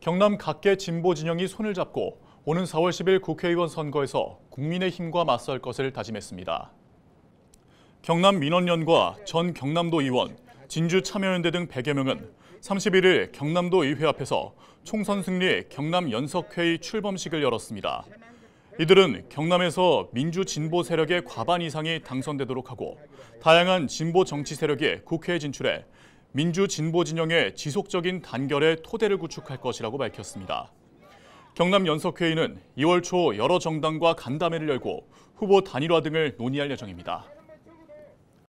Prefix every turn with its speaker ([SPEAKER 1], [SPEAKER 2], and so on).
[SPEAKER 1] 경남 각계 진보 진영이 손을 잡고 오는 4월 10일 국회의원 선거에서 국민의힘과 맞설 것을 다짐했습니다. 경남 민원연과 전 경남도 의원, 진주 참여연대 등 100여 명은 31일 경남도 의회 앞에서 총선 승리 경남 연석회의 출범식을 열었습니다. 이들은 경남에서 민주 진보 세력의 과반 이상이 당선되도록 하고 다양한 진보 정치 세력이 국회에 진출해 민주 진보 진영의 지속적인 단결의 토대를 구축할 것이라고 밝혔습니다. 경남 연석회의는 2월 초 여러 정당과 간담회를 열고 후보 단일화 등을 논의할 예정입니다.